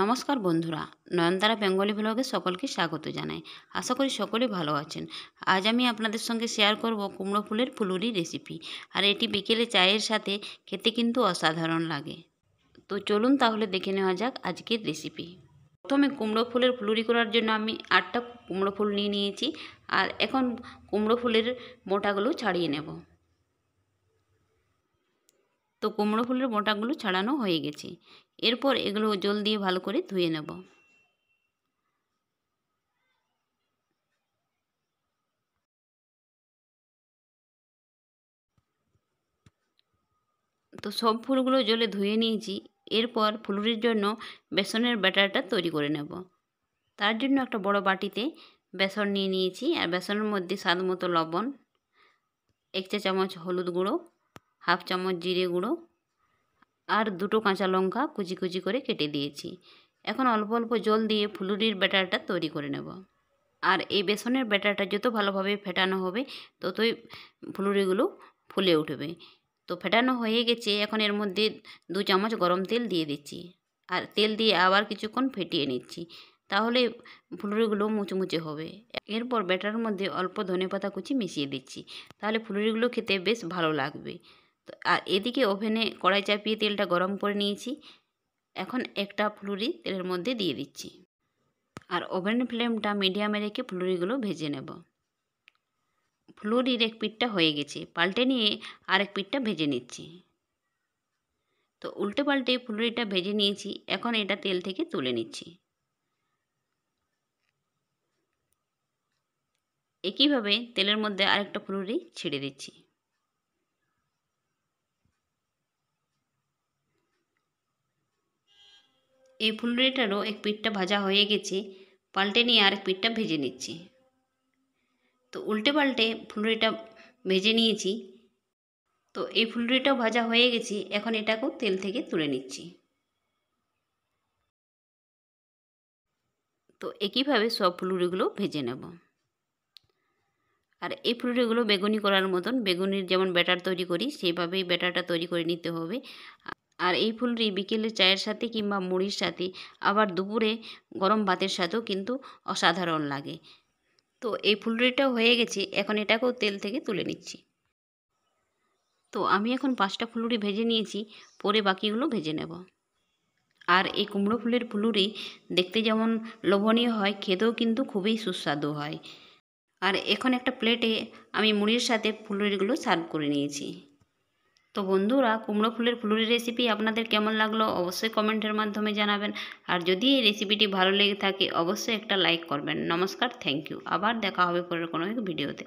নমস্কার বন্ধুরা নয়নতারা বেঙ্গলি ব্লগে সকলকে স্বাগত জানাই আশা করি সকলে ভালো আছেন আজ আমি আপনাদের সঙ্গে শেয়ার করব কুমড়ো ফুলের ফুলুরি রেসিপি আর এটি বিকেলে চায়ের সাথে খেতে কিন্তু অসাধারণ লাগে তো চলুন তাহলে দেখে নেওয়া যাক আজকের রেসিপি প্রথমে কুমড়ো ফুলের ফুলুরি করার জন্য আমি আটটা কুমড়ো ফুল নিয়ে নিয়েছি আর এখন কুমড়ো ফুলের মোটাগুলো ছাড়িয়ে নেব তো কুমড়ো ফুলের বোঁটাগুলো ছাড়ানো হয়ে গেছে এরপর এগুলো জল দিয়ে ভালো করে ধুয়ে নেব তো সব ফুলগুলো জলে ধুয়ে নিয়েছি এরপর ফুলুরির জন্য বেসনের ব্যাটারটা তৈরি করে নেব তার জন্য একটা বড় বাটিতে বেসন নিয়ে নিয়েছি আর বেসনের মধ্যে স্বাদ মতো লবণ এক চা চামচ হলুদ গুঁড়ো হাফ চামচ জিরে গুঁড়ো আর দুটো কাঁচা লঙ্কা কুচি কুচি করে কেটে দিয়েছি এখন অল্প অল্প জল দিয়ে ফুলুরির ব্যাটারটা তৈরি করে নেব আর এই বেসনের ব্যাটারটা যত ভালোভাবে ফেটানো হবে ততই ফুলুরিগুলো ফুলে উঠবে তো ফেটানো হয়ে গেছে এখন এর মধ্যে দু চামচ গরম তেল দিয়ে দিচ্ছি আর তেল দিয়ে আবার কিছুক্ষণ ফেটিয়ে নিচ্ছি তাহলে ফুলুরিগুলো মুচমুচে হবে এরপর ব্যাটার মধ্যে অল্প ধনে পাতা কুচি মিশিয়ে দিচ্ছি তাহলে ফুলুরিগুলো খেতে বেশ ভালো লাগবে আর এদিকে ওভেনে কড়াই চাপিয়ে তেলটা গরম করে নিয়েছি এখন একটা ফুলুরি তেলের মধ্যে দিয়ে দিচ্ছি আর ওভেন ফ্লেমটা মিডিয়ামে রেখে ফুলুরিগুলো ভেজে নেব ফুলুরির এক পিঠটা হয়ে গেছে পাল্টে নিয়ে আরেক পিঠটা ভেজে নিচ্ছি তো উল্টে পাল্টে ফুলুরিটা ভেজে নিয়েছি এখন এটা তেল থেকে তুলে নিচ্ছি একইভাবে তেলের মধ্যে আরেকটা ফুলুরি ছিঁড়ে দিচ্ছি এই ফুলুরিটারও এক পিঠটা ভাজা হয়ে গেছে পাল্টে নিয়ে আর এক পিঠটা ভেজে নিচ্ছি তো উল্টে পাল্টে ফুলুরিটা ভেজে নিয়েছি তো এই ফুলুরিটাও ভাজা হয়ে গেছে এখন এটাকেও তেল থেকে তুলে নিচ্ছি তো একইভাবে সব ফুলুরিগুলো ভেজে নেব আর এই ফুলুরিগুলো বেগুনি করার মতন বেগুনির যেমন ব্যাটার তৈরি করি সেইভাবেই ব্যাটারটা তৈরি করে নিতে হবে আর এই ফুলটি বিকেলে চায়ের সাথে কিংবা মুড়ির সাথে আবার দুপুরে গরম ভাতের সাথেও কিন্তু অসাধারণ লাগে তো এই ফুলটিটা হয়ে গেছে এখন এটাকেও তেল থেকে তুলে নিচ্ছি তো আমি এখন পাঁচটা ফুলুরি ভেজে নিয়েছি পরে বাকিগুলো ভেজে নেব আর এই কুমড়ো ফুলের ফুলুরি দেখতে যেমন লোভনীয় হয় খেতেও কিন্তু খুবই সুস্বাদু হয় আর এখন একটা প্লেটে আমি মুড়ির সাথে ফুলুরিগুলো সার্ভ করে নিয়েছি তো বন্ধুরা কুমড়ো ফুলের ফুলুরি রেসিপি আপনাদের কেমন লাগলো অবশ্যই কমেন্টের মাধ্যমে জানাবেন আর যদি এই রেসিপিটি ভালো লেগে থাকে অবশ্যই একটা লাইক করবেন নমস্কার থ্যাংক ইউ আবার দেখা হবে পরের কোনো এক ভিডিওতে